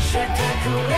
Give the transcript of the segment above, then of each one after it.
spectacular.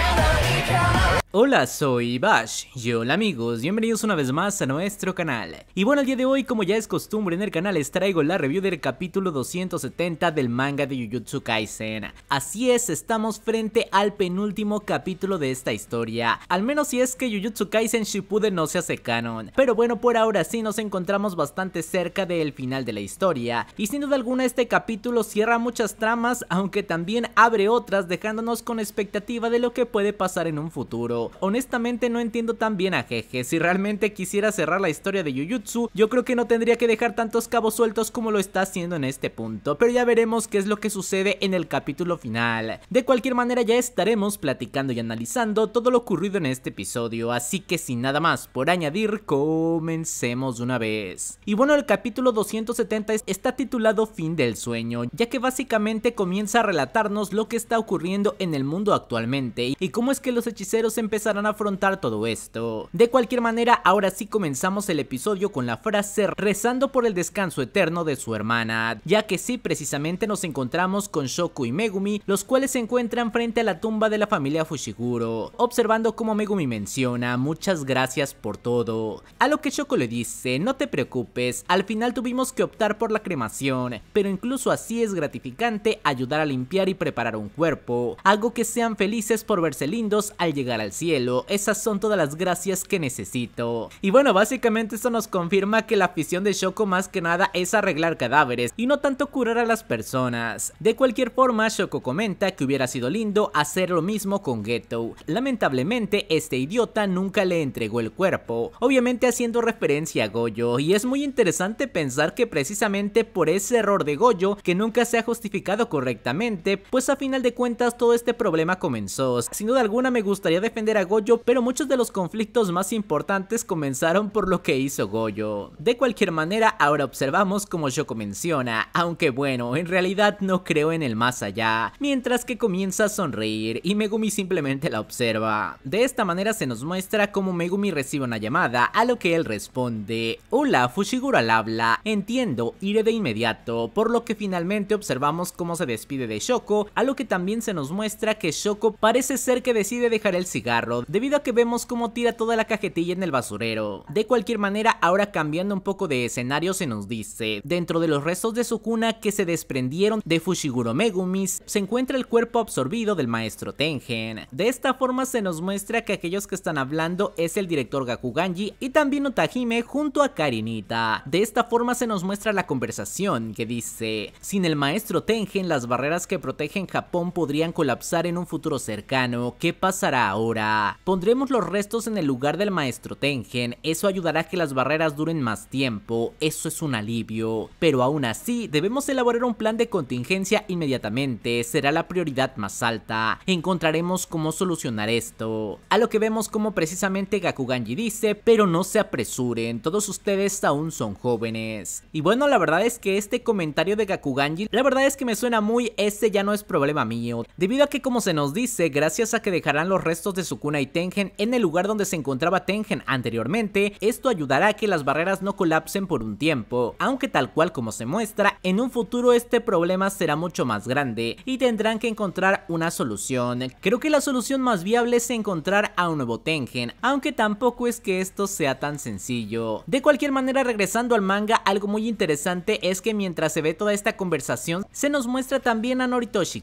Hola, soy Bash y hola amigos, bienvenidos una vez más a nuestro canal. Y bueno, el día de hoy, como ya es costumbre en el canal, les traigo la review del capítulo 270 del manga de Jujutsu Kaisen. Así es, estamos frente al penúltimo capítulo de esta historia, al menos si es que Jujutsu Kaisen Shippuden no se hace canon. Pero bueno, por ahora sí nos encontramos bastante cerca del final de la historia, y sin duda alguna este capítulo cierra muchas tramas, aunque también abre otras dejándonos con expectativa de lo que puede pasar en un futuro honestamente no entiendo tan bien a Jeje. Si realmente quisiera cerrar la historia de Jujutsu, yo creo que no tendría que dejar tantos cabos sueltos como lo está haciendo en este punto, pero ya veremos qué es lo que sucede en el capítulo final. De cualquier manera ya estaremos platicando y analizando todo lo ocurrido en este episodio, así que sin nada más por añadir, comencemos una vez. Y bueno, el capítulo 270 está titulado Fin del Sueño, ya que básicamente comienza a relatarnos lo que está ocurriendo en el mundo actualmente y cómo es que los hechiceros se empezarán a afrontar todo esto. De cualquier manera, ahora sí comenzamos el episodio con la frase rezando por el descanso eterno de su hermana, ya que sí precisamente nos encontramos con Shoku y Megumi, los cuales se encuentran frente a la tumba de la familia Fushiguro, observando como Megumi menciona muchas gracias por todo, a lo que Shoku le dice no te preocupes, al final tuvimos que optar por la cremación, pero incluso así es gratificante ayudar a limpiar y preparar un cuerpo, algo que sean felices por verse lindos al llegar al cielo, esas son todas las gracias que necesito. Y bueno, básicamente eso nos confirma que la afición de Shoko más que nada es arreglar cadáveres y no tanto curar a las personas. De cualquier forma, Shoko comenta que hubiera sido lindo hacer lo mismo con Ghetto. Lamentablemente, este idiota nunca le entregó el cuerpo, obviamente haciendo referencia a Goyo, y es muy interesante pensar que precisamente por ese error de Goyo, que nunca se ha justificado correctamente, pues a final de cuentas todo este problema comenzó. Sin duda alguna me gustaría defender a Goyo, pero muchos de los conflictos más importantes comenzaron por lo que hizo Goyo. De cualquier manera, ahora observamos como Shoko menciona, aunque bueno, en realidad no creo en el más allá, mientras que comienza a sonreír y Megumi simplemente la observa. De esta manera se nos muestra cómo Megumi recibe una llamada, a lo que él responde, hola, Fushiguro al habla, entiendo, iré de inmediato, por lo que finalmente observamos cómo se despide de Shoko, a lo que también se nos muestra que Shoko parece ser que decide dejar el cigarro debido a que vemos cómo tira toda la cajetilla en el basurero. De cualquier manera, ahora cambiando un poco de escenario, se nos dice, dentro de los restos de su cuna que se desprendieron de Fushiguro Megumi, se encuentra el cuerpo absorbido del maestro Tengen. De esta forma se nos muestra que aquellos que están hablando es el director Gakuganji y también Otahime junto a Karinita. De esta forma se nos muestra la conversación que dice, sin el maestro Tengen las barreras que protegen Japón podrían colapsar en un futuro cercano, ¿qué pasará ahora? Pondremos los restos en el lugar del maestro Tengen, eso ayudará a que las barreras duren más tiempo, eso es un alivio. Pero aún así, debemos elaborar un plan de contingencia inmediatamente, será la prioridad más alta. Encontraremos cómo solucionar esto. A lo que vemos como precisamente Gakuganji dice, pero no se apresuren, todos ustedes aún son jóvenes. Y bueno, la verdad es que este comentario de Gakuganji, la verdad es que me suena muy, este ya no es problema mío. Debido a que como se nos dice, gracias a que dejarán los restos de su Kuna y Tengen en el lugar donde se encontraba Tengen anteriormente, esto ayudará a que las barreras no colapsen por un tiempo, aunque tal cual como se muestra, en un futuro este problema será mucho más grande y tendrán que encontrar una solución. Creo que la solución más viable es encontrar a un nuevo Tengen, aunque tampoco es que esto sea tan sencillo. De cualquier manera, regresando al manga, algo muy interesante es que mientras se ve toda esta conversación, se nos muestra también a Noritoshi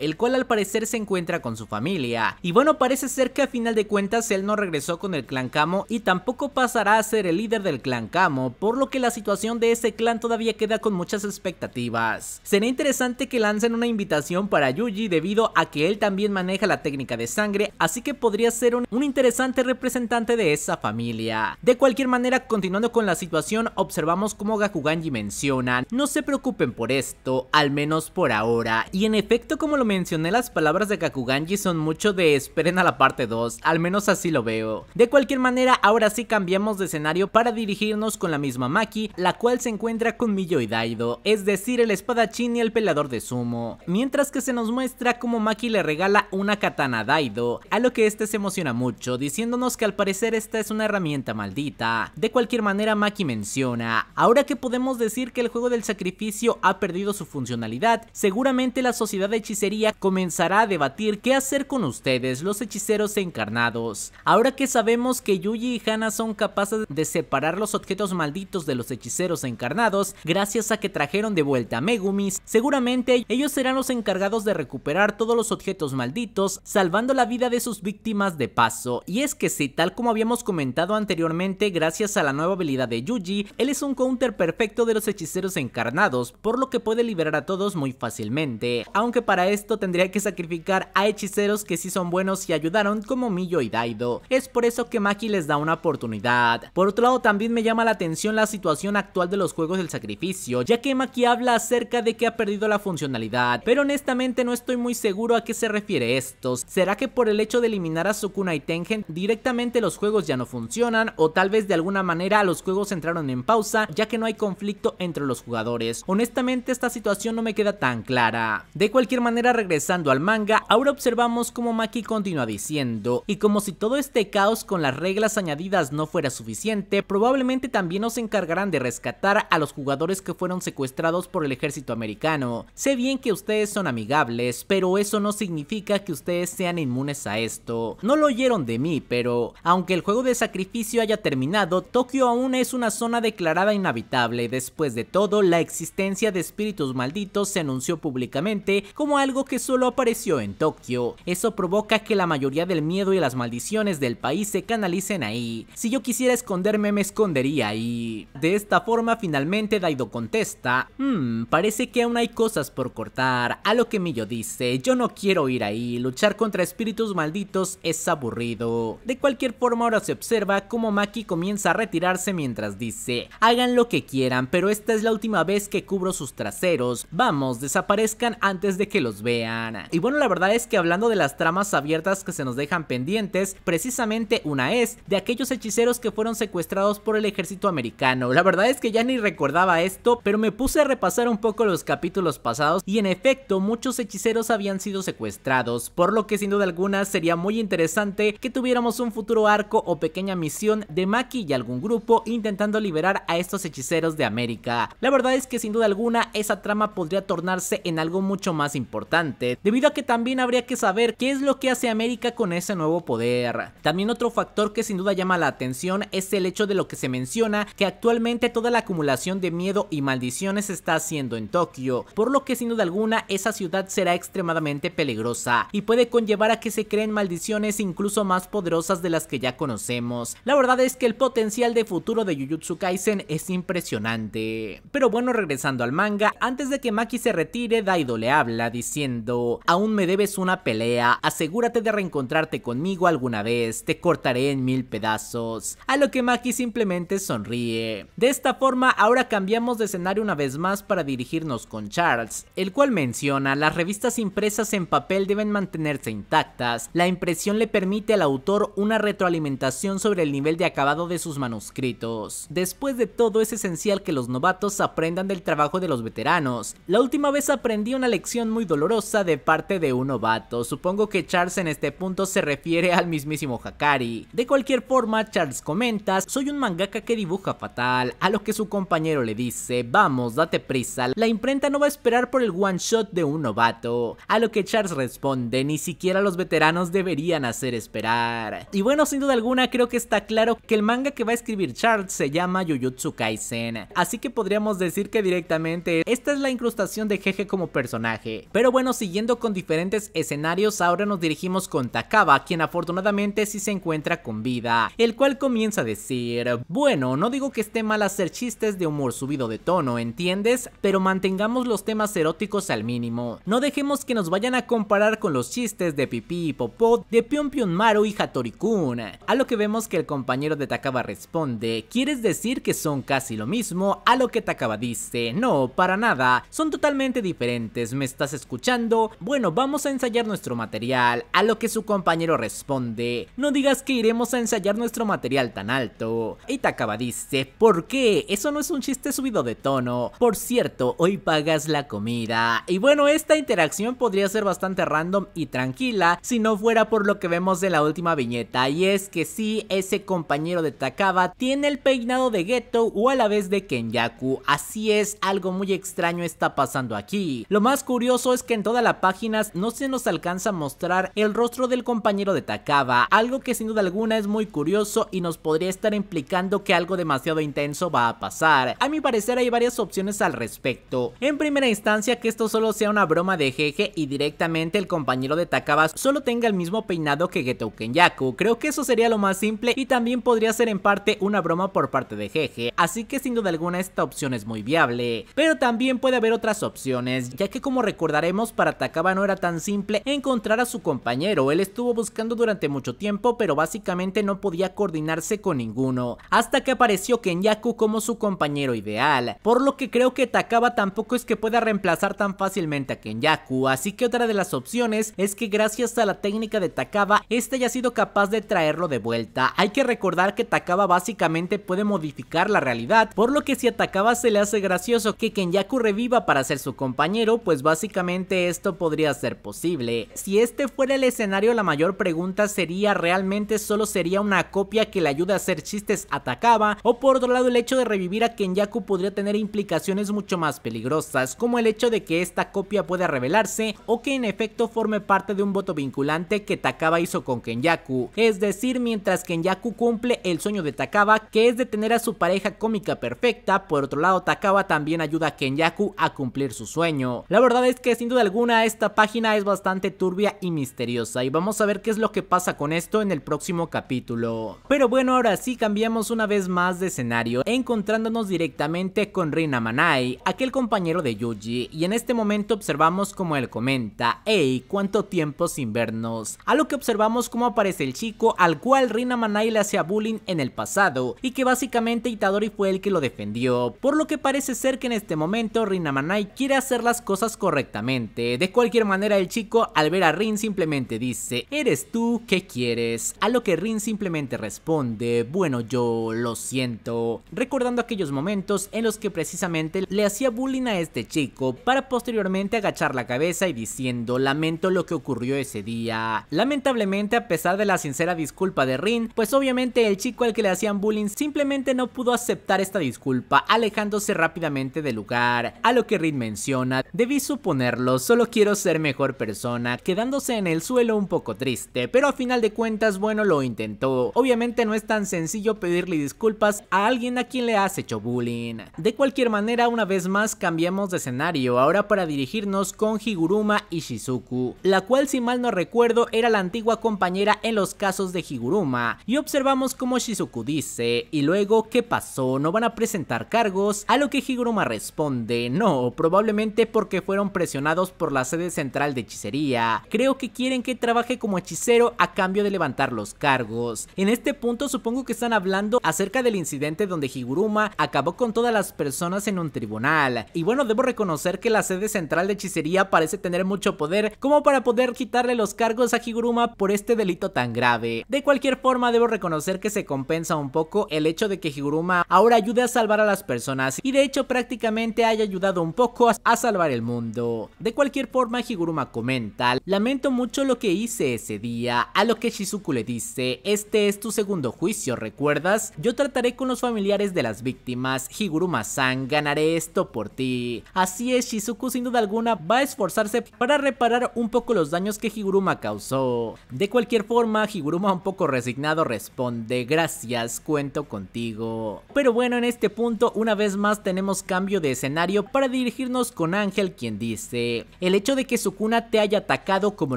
el cual al parecer se encuentra con su familia. Y bueno, parece ser que a final de cuentas él no regresó con el clan Kamo y tampoco pasará a ser el líder del clan Kamo, por lo que la situación de ese clan todavía queda con muchas expectativas. Sería interesante que lancen una invitación para Yuji debido a que él también maneja la técnica de sangre, así que podría ser un, interesante representante de esa familia. De cualquier manera, continuando con la situación, observamos cómo Gakuganji menciona, no se preocupen por esto, al menos por ahora, y en efecto como lo mencioné las palabras de Gakuganji son mucho de esperen a la parte parte 2, al menos así lo veo. De cualquier manera, ahora sí cambiamos de escenario para dirigirnos con la misma Maki, la cual se encuentra con Millo y Daido, es decir, el espadachín y el pelador de sumo, mientras que se nos muestra cómo Maki le regala una katana a Daido, a lo que este se emociona mucho, diciéndonos que al parecer esta es una herramienta maldita. De cualquier manera, Maki menciona, ahora que podemos decir que el juego del sacrificio ha perdido su funcionalidad, seguramente la sociedad de hechicería comenzará a debatir qué hacer con ustedes, los hechiceros Encarnados. Ahora que sabemos que Yuji y Hana son capaces de separar los objetos malditos de los hechiceros encarnados, gracias a que trajeron de vuelta a Megumis. seguramente ellos serán los encargados de recuperar todos los objetos malditos, salvando la vida de sus víctimas de paso. Y es que si tal como habíamos comentado anteriormente, gracias a la nueva habilidad de Yuji, él es un counter perfecto de los hechiceros encarnados, por lo que puede liberar a todos muy fácilmente. Aunque para esto tendría que sacrificar a hechiceros que sí son buenos y ayudaron como Millo y Daido. Es por eso que Maki les da una oportunidad. Por otro lado, también me llama la atención la situación actual de los juegos del sacrificio, ya que Maki habla acerca de que ha perdido la funcionalidad, pero honestamente no estoy muy seguro a qué se refiere estos. ¿Será que por el hecho de eliminar a Sukuna y Tengen directamente los juegos ya no funcionan? ¿O tal vez de alguna manera los juegos entraron en pausa ya que no hay conflicto entre los jugadores? Honestamente esta situación no me queda tan clara. De cualquier manera regresando al manga, ahora observamos cómo Maki continúa diciendo y como si todo este caos con las reglas añadidas no fuera suficiente, probablemente también nos encargarán de rescatar a los jugadores que fueron secuestrados por el ejército americano. Sé bien que ustedes son amigables, pero eso no significa que ustedes sean inmunes a esto. No lo oyeron de mí, pero aunque el juego de sacrificio haya terminado, Tokio aún es una zona declarada inhabitable. Después de todo, la existencia de espíritus malditos se anunció públicamente como algo que solo apareció en Tokio. Eso provoca que la mayoría de del miedo y las maldiciones del país se canalicen ahí. Si yo quisiera esconderme me escondería ahí. De esta forma finalmente Daido contesta, hmm, parece que aún hay cosas por cortar, a lo que Millo dice, yo no quiero ir ahí, luchar contra espíritus malditos es aburrido. De cualquier forma ahora se observa cómo Maki comienza a retirarse mientras dice, hagan lo que quieran, pero esta es la última vez que cubro sus traseros, vamos, desaparezcan antes de que los vean. Y bueno, la verdad es que hablando de las tramas abiertas que se nos dejan pendientes, precisamente una es de aquellos hechiceros que fueron secuestrados por el ejército americano. La verdad es que ya ni recordaba esto, pero me puse a repasar un poco los capítulos pasados y en efecto muchos hechiceros habían sido secuestrados, por lo que sin duda alguna sería muy interesante que tuviéramos un futuro arco o pequeña misión de Maki y algún grupo intentando liberar a estos hechiceros de América. La verdad es que sin duda alguna esa trama podría tornarse en algo mucho más importante, debido a que también habría que saber qué es lo que hace América con ese nuevo poder. También otro factor que sin duda llama la atención es el hecho de lo que se menciona que actualmente toda la acumulación de miedo y maldiciones está haciendo en Tokio, por lo que sin duda alguna esa ciudad será extremadamente peligrosa y puede conllevar a que se creen maldiciones incluso más poderosas de las que ya conocemos. La verdad es que el potencial de futuro de Jujutsu Kaisen es impresionante. Pero bueno, regresando al manga, antes de que Maki se retire, Daido le habla diciendo, aún me debes una pelea, asegúrate de reencontrar conmigo alguna vez, te cortaré en mil pedazos. A lo que Maki simplemente sonríe. De esta forma, ahora cambiamos de escenario una vez más para dirigirnos con Charles, el cual menciona, las revistas impresas en papel deben mantenerse intactas, la impresión le permite al autor una retroalimentación sobre el nivel de acabado de sus manuscritos. Después de todo, es esencial que los novatos aprendan del trabajo de los veteranos. La última vez aprendí una lección muy dolorosa de parte de un novato, supongo que Charles en este punto se refiere al mismísimo Hakari. De cualquier forma, Charles comenta, soy un mangaka que dibuja fatal, a lo que su compañero le dice, vamos, date prisa, la imprenta no va a esperar por el one shot de un novato. A lo que Charles responde, ni siquiera los veteranos deberían hacer esperar. Y bueno, sin duda alguna, creo que está claro que el manga que va a escribir Charles se llama Jujutsu Kaisen, así que podríamos decir que directamente esta es la incrustación de Jeje como personaje. Pero bueno, siguiendo con diferentes escenarios, ahora nos dirigimos con Taki Takaba quien afortunadamente sí se encuentra con vida, el cual comienza a decir, bueno, no digo que esté mal hacer chistes de humor subido de tono, ¿entiendes? Pero mantengamos los temas eróticos al mínimo. No dejemos que nos vayan a comparar con los chistes de Pipi y Popó, de Pion Pion Maru y hattori kun A lo que vemos que el compañero de Takaba responde, ¿quieres decir que son casi lo mismo? A lo que Takaba dice, no, para nada, son totalmente diferentes, ¿me estás escuchando? Bueno, vamos a ensayar nuestro material, a lo que su compañero compañero responde, no digas que iremos a ensayar nuestro material tan alto. Itakaba dice, ¿por qué? Eso no es un chiste subido de tono. Por cierto, hoy pagas la comida. Y bueno, esta interacción podría ser bastante random y tranquila si no fuera por lo que vemos de la última viñeta. Y es que sí, ese compañero de Takaba tiene el peinado de Geto o a la vez de Kenyaku. Así es, algo muy extraño está pasando aquí. Lo más curioso es que en todas las páginas... no se nos alcanza a mostrar el rostro del compañero de Takaba, algo que sin duda alguna es muy curioso y nos podría estar implicando que algo demasiado intenso va a pasar. A mi parecer hay varias opciones al respecto. En primera instancia que esto solo sea una broma de jeje y directamente el compañero de Takaba solo tenga el mismo peinado que Geto Kenyaku. Creo que eso sería lo más simple y también podría ser en parte una broma por parte de jeje, así que sin duda alguna esta opción es muy viable. Pero también puede haber otras opciones, ya que como recordaremos para Takaba no era tan simple encontrar a su compañero, él estuvo estuvo buscando durante mucho tiempo, pero básicamente no podía coordinarse con ninguno, hasta que apareció Kenyaku como su compañero ideal, por lo que creo que Takaba tampoco es que pueda reemplazar tan fácilmente a Kenyaku, así que otra de las opciones es que gracias a la técnica de Takaba, este haya sido capaz de traerlo de vuelta. Hay que recordar que Takaba básicamente puede modificar la realidad, por lo que si a Takaba se le hace gracioso que Kenyaku reviva para ser su compañero, pues básicamente esto podría ser posible. Si este fuera el escenario, la mayor pregunta sería realmente solo sería una copia que le ayuda a hacer chistes a atacaba o por otro lado el hecho de revivir a Kenyaku podría tener implicaciones mucho más peligrosas como el hecho de que esta copia pueda revelarse o que en efecto forme parte de un voto vinculante que Takaba hizo con Kenyaku, es decir mientras Kenyaku cumple el sueño de Takaba que es de tener a su pareja cómica perfecta, por otro lado Takaba también ayuda a Kenyaku a cumplir su sueño. La verdad es que sin duda alguna esta página es bastante turbia y misteriosa y vamos a ver qué es lo que pasa con esto en el próximo capítulo. Pero bueno, ahora sí cambiamos una vez más de escenario, encontrándonos directamente con Rin Manai, aquel compañero de Yuji, y en este momento observamos como él comenta, hey, cuánto tiempo sin vernos. A lo que observamos cómo aparece el chico al cual Rin Manai le hacía bullying en el pasado, y que básicamente Itadori fue el que lo defendió, por lo que parece ser que en este momento Rin Manai quiere hacer las cosas correctamente. De cualquier manera, el chico al ver a Rin simplemente dice, ¿Eres tú? ¿Qué quieres? A lo que Rin simplemente responde, bueno yo lo siento, recordando aquellos momentos en los que precisamente le hacía bullying a este chico para posteriormente agachar la cabeza y diciendo lamento lo que ocurrió ese día. Lamentablemente a pesar de la sincera disculpa de Rin, pues obviamente el chico al que le hacían bullying simplemente no pudo aceptar esta disculpa alejándose rápidamente del lugar, a lo que Rin menciona, debí suponerlo, solo quiero ser mejor persona, quedándose en el suelo un poco triste, pero a final de cuentas, bueno, lo intentó. Obviamente no es tan sencillo pedirle disculpas a alguien a quien le has hecho bullying. De cualquier manera, una vez más cambiamos de escenario, ahora para dirigirnos con Higuruma y Shizuku, la cual si mal no recuerdo era la antigua compañera en los casos de Higuruma, y observamos cómo Shizuku dice, y luego, ¿qué pasó? ¿No van a presentar cargos? A lo que Higuruma responde, no, probablemente porque fueron presionados por la sede central de hechicería, creo que quieren que trabaje como hechicero a cambio de levantar los cargos. En este punto supongo que están hablando acerca del incidente donde Higuruma acabó con todas las personas en un tribunal. Y bueno, debo reconocer que la sede central de hechicería parece tener mucho poder como para poder quitarle los cargos a Higuruma por este delito tan grave. De cualquier forma, debo reconocer que se compensa un poco el hecho de que Higuruma ahora ayude a salvar a las personas y de hecho prácticamente haya ayudado un poco a, salvar el mundo. De cualquier forma, Higuruma comenta, lamento mucho lo que hice, ese día, a lo que Shizuku le dice, este es tu segundo juicio, ¿recuerdas? Yo trataré con los familiares de las víctimas, Higuruma-san, ganaré esto por ti. Así es, Shizuku sin duda alguna va a esforzarse para reparar un poco los daños que Higuruma causó. De cualquier forma, Higuruma un poco resignado responde, gracias, cuento contigo. Pero bueno, en este punto una vez más tenemos cambio de escenario para dirigirnos con Ángel quien dice, el hecho de que Sukuna te haya atacado como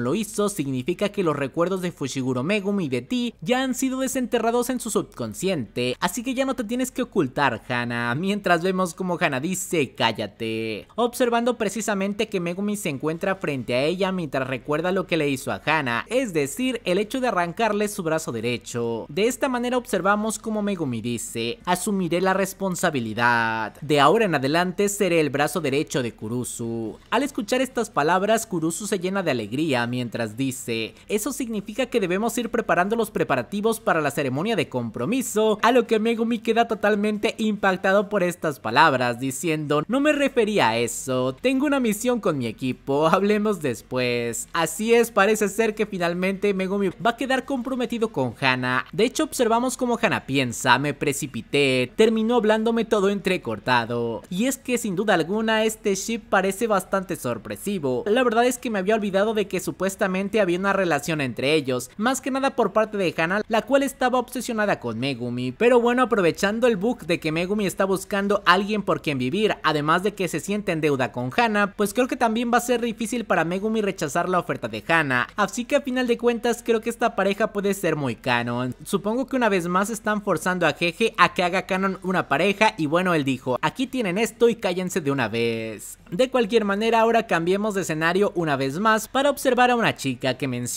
lo hizo significa que los recuerdos de Fushiguro Megumi y de ti ya han sido desenterrados en su subconsciente, así que ya no te tienes que ocultar, Hana, mientras vemos como Hana dice cállate. Observando precisamente que Megumi se encuentra frente a ella mientras recuerda lo que le hizo a Hana, es decir, el hecho de arrancarle su brazo derecho. De esta manera observamos como Megumi dice, asumiré la responsabilidad. De ahora en adelante seré el brazo derecho de Kurusu. Al escuchar estas palabras, Kurusu se llena de alegría mientras dice, eso significa que debemos ir preparando los preparativos para la ceremonia de compromiso, a lo que Megumi queda totalmente impactado por estas palabras, diciendo, no me refería a eso, tengo una misión con mi equipo, hablemos después. Así es, parece ser que finalmente Megumi va a quedar comprometido con Hana, de hecho observamos cómo Hana piensa, me precipité, terminó hablándome todo entrecortado, y es que sin duda alguna este ship parece bastante sorpresivo, la verdad es que me había olvidado de que supuestamente había una relación entre ellos, más que nada por parte de Hana, la cual estaba obsesionada con Megumi. Pero bueno, aprovechando el bug de que Megumi está buscando alguien por quien vivir, además de que se siente en deuda con Hana, pues creo que también va a ser difícil para Megumi rechazar la oferta de Hana. Así que a final de cuentas creo que esta pareja puede ser muy canon. Supongo que una vez más están forzando a Jeje a que haga canon una pareja y bueno, él dijo, aquí tienen esto y cállense de una vez. De cualquier manera, ahora cambiemos de escenario una vez más para observar a una chica que menciona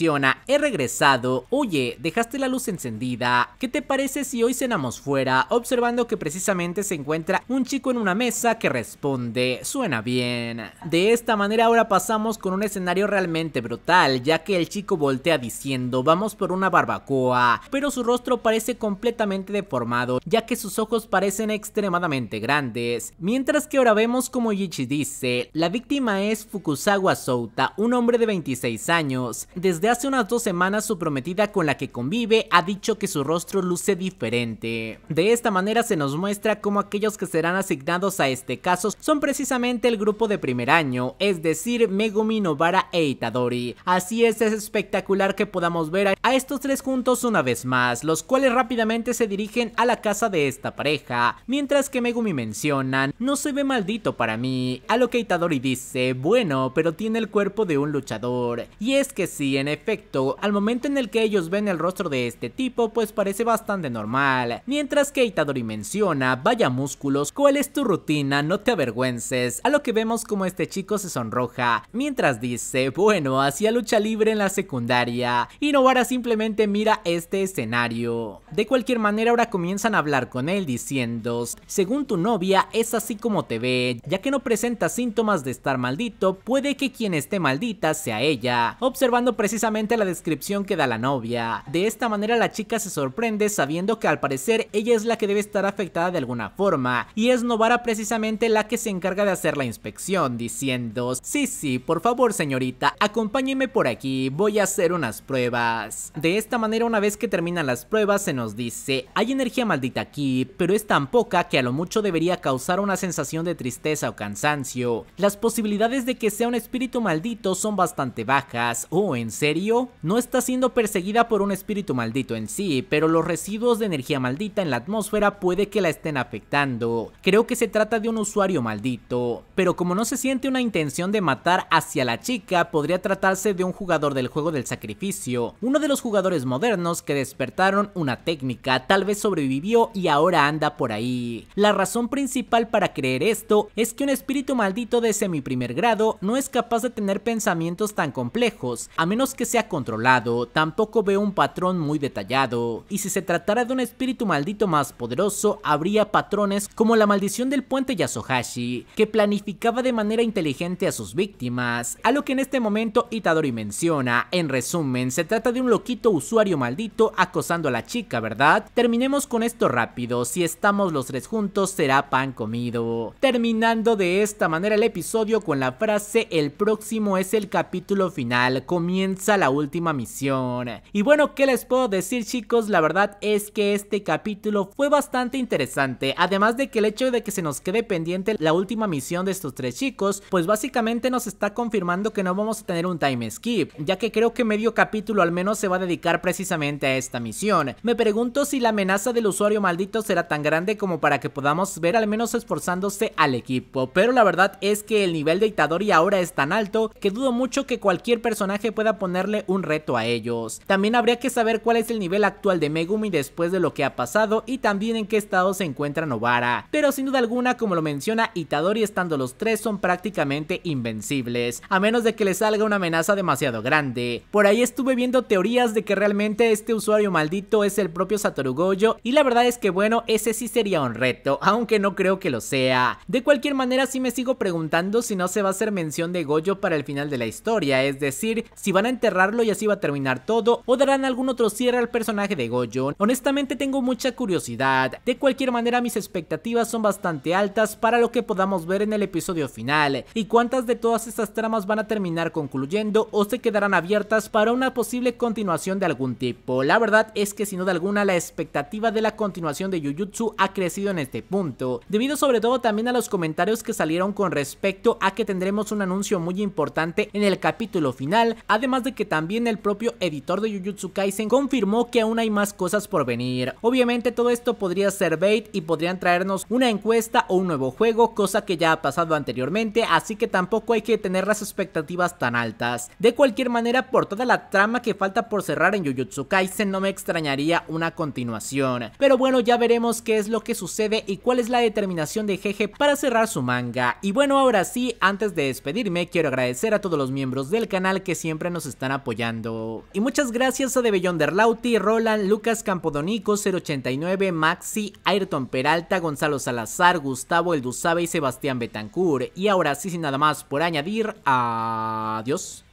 he regresado, oye, dejaste la luz encendida, ¿qué te parece si hoy cenamos fuera? Observando que precisamente se encuentra un chico en una mesa que responde, suena bien. De esta manera ahora pasamos con un escenario realmente brutal, ya que el chico voltea diciendo, vamos por una barbacoa, pero su rostro parece completamente deformado, ya que sus ojos parecen extremadamente grandes. Mientras que ahora vemos como Yichi dice, la víctima es Fukusawa Souta, un hombre de 26 años, desde hace unas dos semanas su prometida con la que convive ha dicho que su rostro luce diferente. De esta manera se nos muestra cómo aquellos que serán asignados a este caso son precisamente el grupo de primer año, es decir Megumi, Novara e Itadori. Así es, es espectacular que podamos ver a estos tres juntos una vez más, los cuales rápidamente se dirigen a la casa de esta pareja, mientras que Megumi mencionan, no se ve maldito para mí, a lo que Itadori dice, bueno, pero tiene el cuerpo de un luchador. Y es que sí, en efecto, al momento en el que ellos ven el rostro de este tipo, pues parece bastante normal. Mientras que Itadori menciona, vaya músculos, ¿cuál es tu rutina? No te avergüences. A lo que vemos como este chico se sonroja, mientras dice, bueno, hacía lucha libre en la secundaria. Y Novara simplemente mira este escenario. De cualquier manera, ahora comienzan a hablar con él diciendo, según tu novia, es así como te ve, ya que no presenta síntomas de estar maldito, puede que quien esté maldita sea ella. Observando precisamente precisamente la descripción que da la novia. De esta manera la chica se sorprende sabiendo que al parecer ella es la que debe estar afectada de alguna forma y es Novara precisamente la que se encarga de hacer la inspección diciendo sí sí por favor señorita acompáñeme por aquí voy a hacer unas pruebas. De esta manera una vez que terminan las pruebas se nos dice hay energía maldita aquí pero es tan poca que a lo mucho debería causar una sensación de tristeza o cansancio. Las posibilidades de que sea un espíritu maldito son bastante bajas o en serio serio? No está siendo perseguida por un espíritu maldito en sí, pero los residuos de energía maldita en la atmósfera puede que la estén afectando. Creo que se trata de un usuario maldito, pero como no se siente una intención de matar hacia la chica, podría tratarse de un jugador del juego del sacrificio, uno de los jugadores modernos que despertaron una técnica, tal vez sobrevivió y ahora anda por ahí. La razón principal para creer esto es que un espíritu maldito de semi primer grado no es capaz de tener pensamientos tan complejos, a menos que sea controlado, tampoco veo un patrón muy detallado, y si se tratara de un espíritu maldito más poderoso, habría patrones como la maldición del puente Yasohashi que planificaba de manera inteligente a sus víctimas, a lo que en este momento Itadori menciona. En resumen, se trata de un loquito usuario maldito acosando a la chica, ¿verdad? Terminemos con esto rápido, si estamos los tres juntos será pan comido. Terminando de esta manera el episodio con la frase el próximo es el capítulo final, comienza la última misión. Y bueno, ¿qué les puedo decir chicos? La verdad es que este capítulo fue bastante interesante, además de que el hecho de que se nos quede pendiente la última misión de estos tres chicos, pues básicamente nos está confirmando que no vamos a tener un time skip, ya que creo que medio capítulo al menos se va a dedicar precisamente a esta misión. Me pregunto si la amenaza del usuario maldito será tan grande como para que podamos ver al menos esforzándose al equipo, pero la verdad es que el nivel de Itadori ahora es tan alto que dudo mucho que cualquier personaje pueda poner un reto a ellos. También habría que saber cuál es el nivel actual de Megumi después de lo que ha pasado y también en qué estado se encuentra Novara. Pero sin duda alguna, como lo menciona Itadori, estando los tres son prácticamente invencibles, a menos de que le salga una amenaza demasiado grande. Por ahí estuve viendo teorías de que realmente este usuario maldito es el propio Satoru Gojo y la verdad es que bueno, ese sí sería un reto, aunque no creo que lo sea. De cualquier manera, sí me sigo preguntando si no se va a hacer mención de Gojo para el final de la historia, es decir, si van a cerrarlo y así va a terminar todo o darán algún otro cierre al personaje de Gojo. Honestamente tengo mucha curiosidad, de cualquier manera mis expectativas son bastante altas para lo que podamos ver en el episodio final y cuántas de todas estas tramas van a terminar concluyendo o se quedarán abiertas para una posible continuación de algún tipo. La verdad es que sin duda alguna la expectativa de la continuación de Jujutsu ha crecido en este punto, debido sobre todo también a los comentarios que salieron con respecto a que tendremos un anuncio muy importante en el capítulo final, además de que también el propio editor de Jujutsu Kaisen confirmó que aún hay más cosas por venir. Obviamente todo esto podría ser bait y podrían traernos una encuesta o un nuevo juego, cosa que ya ha pasado anteriormente, así que tampoco hay que tener las expectativas tan altas. De cualquier manera, por toda la trama que falta por cerrar en Jujutsu Kaisen no me extrañaría una continuación. Pero bueno, ya veremos qué es lo que sucede y cuál es la determinación de Jeje para cerrar su manga. Y bueno, ahora sí, antes de despedirme, quiero agradecer a todos los miembros del canal que siempre nos están apoyando. Y muchas gracias a De Beyonder Lauti, Roland, Lucas Campodonico, 089, Maxi, Ayrton Peralta, Gonzalo Salazar, Gustavo Elduzabe y Sebastián Betancourt. Y ahora sí, sin nada más por añadir, adiós.